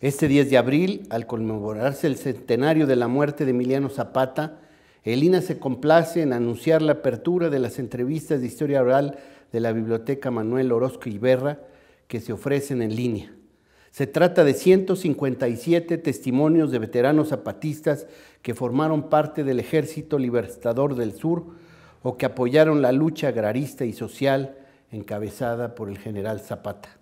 Este 10 de abril, al conmemorarse el centenario de la muerte de Emiliano Zapata, el INA se complace en anunciar la apertura de las entrevistas de historia oral de la Biblioteca Manuel Orozco Iberra que se ofrecen en línea. Se trata de 157 testimonios de veteranos zapatistas que formaron parte del Ejército Libertador del Sur o que apoyaron la lucha agrarista y social encabezada por el general Zapata.